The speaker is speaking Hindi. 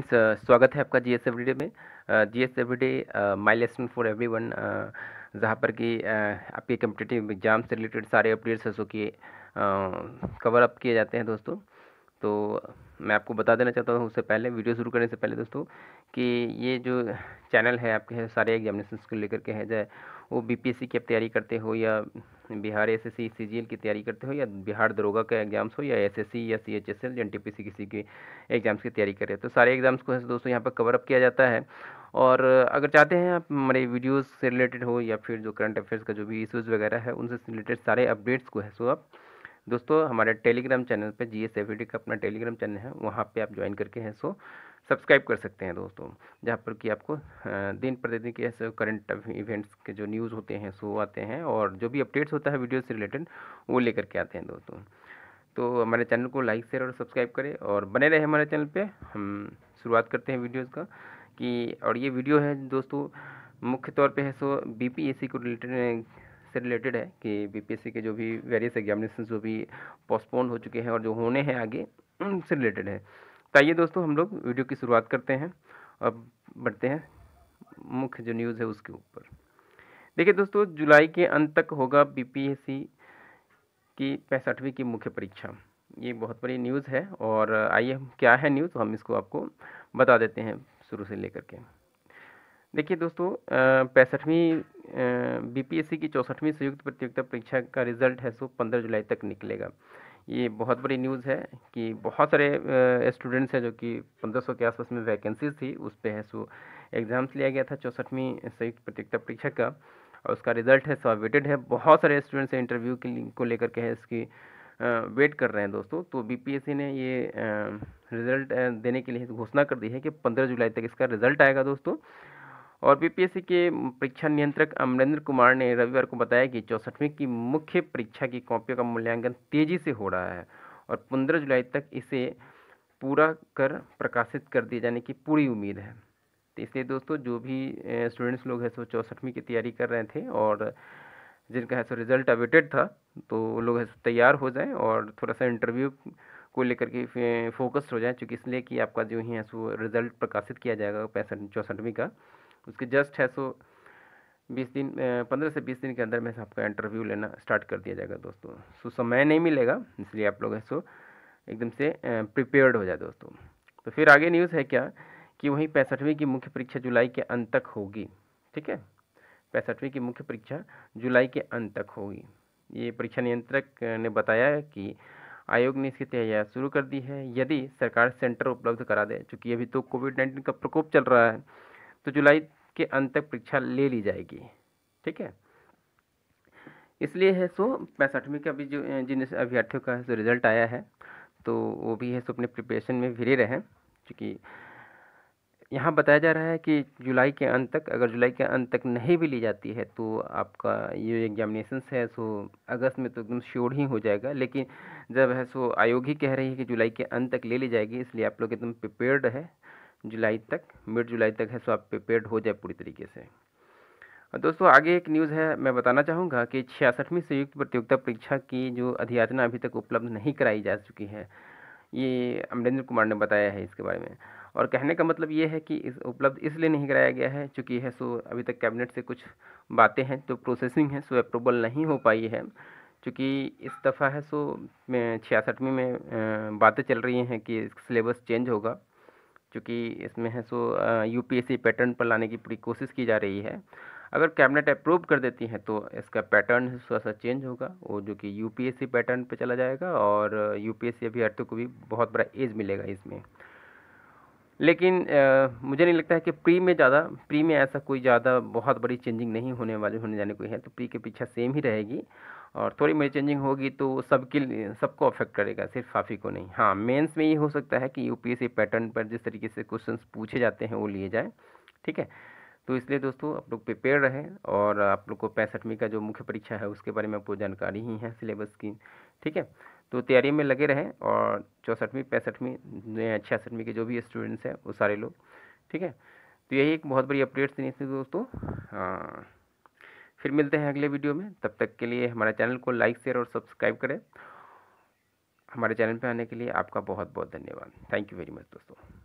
फ्रेंड्स स्वागत है आपका जी जीएस एवरीडे में G S everyday my lesson for everyone जहाँ पर कि आपके कम्पिटेटिव एग्जाम से रिलेटेड सारे अपडेट्स है सो कि कवर अप किए जाते हैं दोस्तों तो मैं आपको बता देना चाहता हूँ उससे पहले वीडियो शुरू करने से पहले दोस्तों कि ये जो चैनल है आपके सारे एग्जामिनेशन को लेकर के है जाए वो बीपीएससी की तैयारी करते हो या बिहार एस एस सीजीएल की तैयारी करते हो या बिहार दरोगा का एग्जाम्स हो या एसएससी या सीएचएसएल या एनटीपीसी किसी के एग्ज़ाम्स की तैयारी कर रहे तो सारे एग्ज़ाम्स को दोस्तों यहाँ पर कवरअप किया जाता है और अगर चाहते हैं आप हमारे वीडियोज़ से रिलेटेड हो या फिर जो करंट अफेयर्स का जो भी इशूज़ वगैरह है उनसे रिलेटेड सारे अपडेट्स को है सो तो आप दोस्तों हमारे टेलीग्राम चैनल पे जी एस e का अपना टेलीग्राम चैनल है वहाँ पे आप ज्वाइन करके हैं सो सब्सक्राइब कर सकते हैं दोस्तों जहाँ पर कि आपको दिन प्रतिदिन के ऐसे करंट इवेंट्स के जो न्यूज़ होते हैं सो आते हैं और जो भी अपडेट्स होता है वीडियो से रिलेटेड वो लेकर के आते हैं दोस्तों तो हमारे चैनल को लाइक शेयर और सब्सक्राइब करें और बने रहे हमारे चैनल पर हम शुरुआत करते हैं वीडियोज़ का कि और ये वीडियो है दोस्तों मुख्य तौर पर है सो बी को रिलेटेड से रिलेटेड है कि बीपीएससी के जो भी वेरियस एग्जामिनेशन जो भी पोस्टपोन हो चुके हैं और जो होने हैं आगे उनसे रिलेटेड है तो आइए दोस्तों हम लोग वीडियो की शुरुआत करते हैं अब बढ़ते हैं मुख्य जो न्यूज़ है उसके ऊपर देखिए दोस्तों जुलाई के अंत तक होगा बी की पैंसठवीं की मुख्य परीक्षा ये बहुत बड़ी न्यूज़ है और आइए क्या है न्यूज़ हम इसको आपको बता देते हैं शुरू से लेकर के देखिए दोस्तों पैंसठवीं बीपीएससी की चौसठवीं संयुक्त प्रतियोगिता परीक्षा का रिजल्ट है सो पंद्रह जुलाई तक निकलेगा ये बहुत बड़ी न्यूज़ है कि बहुत सारे स्टूडेंट्स हैं जो कि पंद्रह के आसपास में वैकेंसीज थी उस पर है सो एग्ज़ाम्स लिया गया था चौंसठवीं संयुक्त प्रतियोगिता परीक्षा का और उसका रिजल्ट है सो वेटेड है बहुत सारे स्टूडेंट्स इंटरव्यू के को लेकर के है इसकी वेट कर रहे हैं दोस्तों तो बीपीएससी ने ये रिज़ल्ट देने के लिए घोषणा कर दी है कि पंद्रह जुलाई तक इसका रिज़ल्ट आएगा दोस्तों और बीपीएससी के परीक्षा नियंत्रक अमरेंद्र कुमार ने रविवार को बताया कि चौसठवीं की मुख्य परीक्षा की कॉपियों का मूल्यांकन तेज़ी से हो रहा है और पंद्रह जुलाई तक इसे पूरा कर प्रकाशित कर दिए जाने की पूरी उम्मीद है तो इसलिए दोस्तों जो भी स्टूडेंट्स लोग हैं सो चौसठवीं की तैयारी कर रहे थे और जिनका है सो रिज़ल्ट अवेटेड था तो वो लोग है सो तैयार हो जाएं और थोड़ा सा इंटरव्यू को लेकर के फोकस हो जाएं चूँकि इसलिए कि आपका जो ही है सो रिज़ल्ट प्रकाशित किया जाएगा पैंसठ चौसठवीं का उसके जस्ट है सो बीस दिन पंद्रह से बीस दिन के अंदर में आपका इंटरव्यू लेना स्टार्ट कर दिया जाएगा दोस्तों सो समय नहीं मिलेगा इसलिए आप लोग है सो एकदम से प्रिपेयर्ड हो जाए दोस्तों तो फिर आगे न्यूज़ है क्या कि वहीं पैंसठवीं की मुख्य परीक्षा जुलाई के अंत तक होगी ठीक है पैंसठवीं की मुख्य परीक्षा जुलाई के अंत तक होगी ये परीक्षा नियंत्रक ने बताया कि आयोग ने इसकी तैयारी शुरू कर दी है यदि सरकार सेंटर उपलब्ध करा दे चूँकि अभी तो कोविड नाइन्टीन का प्रकोप चल रहा है तो जुलाई के अंत तक परीक्षा ले ली जाएगी ठीक है इसलिए है सो पैंसठवीं का भी जो जिन अभ्यर्थियों का जो रिज़ल्ट आया है तो वो भी है सो अपने प्रिपरेशन में घिरे रहें क्योंकि यहाँ बताया जा रहा है कि जुलाई के अंत तक अगर जुलाई के अंत तक नहीं भी ली जाती है तो आपका ये एग्जामिनेशन है सो अगस्त में तो एकदम श्योर ही हो जाएगा लेकिन जब है सो आयोग ही कह रही है कि जुलाई के अंत तक ले ली जाएगी इसलिए आप लोग एकदम प्रिपेयर्ड है जुलाई तक मिड जुलाई तक है सो आप प्रिपेयर हो जाए पूरी तरीके से दोस्तों आगे एक न्यूज़ है मैं बताना चाहूँगा कि छियासठवीं संयुक्त प्रतियोगिता परीक्षा की जो अधियाचना अभी तक उपलब्ध नहीं कराई जा चुकी है ये अमरेंद्र कुमार ने बताया है इसके बारे में और कहने का मतलब ये है कि इस उपलब्ध इसलिए नहीं कराया गया है चूँकि है सो अभी तक कैबिनेट से कुछ बातें हैं जो प्रोसेसिंग है सो अप्रूवल नहीं हो पाई है चूँकि इस दफ़ा है सो छियासठवीं में, में बातें चल रही हैं कि सिलेबस चेंज होगा चूँकि इसमें है सो यूपीएससी पैटर्न पर लाने की पूरी कोशिश की जा रही है अगर कैबिनेट अप्रूव कर देती है तो इसका पैटर्न थोड़ा सा चेंज होगा वो जो कि यूपीएससी पैटर्न पे चला जाएगा और यूपीएससी अभ्यर्थियों को भी बहुत बड़ा एज मिलेगा इसमें लेकिन आ, मुझे नहीं लगता है कि प्री में ज़्यादा प्री में ऐसा कोई ज़्यादा बहुत बड़ी चेंजिंग नहीं होने वाली होने जाने कोई है तो प्री के पीछे सेम ही रहेगी और थोड़ी मेरी चेंजिंग होगी तो सबके सबको अफेक्ट करेगा सिर्फ हाफी को नहीं हाँ मेंस में ये हो सकता है कि यूपीएससी पैटर्न पर जिस तरीके से क्वेश्चन पूछे जाते हैं वो लिए जाए ठीक है तो इसलिए दोस्तों आप लोग प्रिपेयर रहें और आप लोग को पैंसठवीं का जो मुख्य परीक्षा है उसके बारे में आपको जानकारी ही है सिलेबस की ठीक है तो तैयारी में लगे रहें और चौंसठवीं पैंसठवीं छियासठवीं के जो भी स्टूडेंट्स हैं वो सारे लोग ठीक है तो यही एक बहुत बड़ी अपडेट्स देनी थी दोस्तों फिर मिलते हैं अगले वीडियो में तब तक के लिए हमारे चैनल को लाइक शेयर और सब्सक्राइब करें हमारे चैनल पर आने के लिए आपका बहुत बहुत धन्यवाद थैंक यू वेरी मच दोस्तों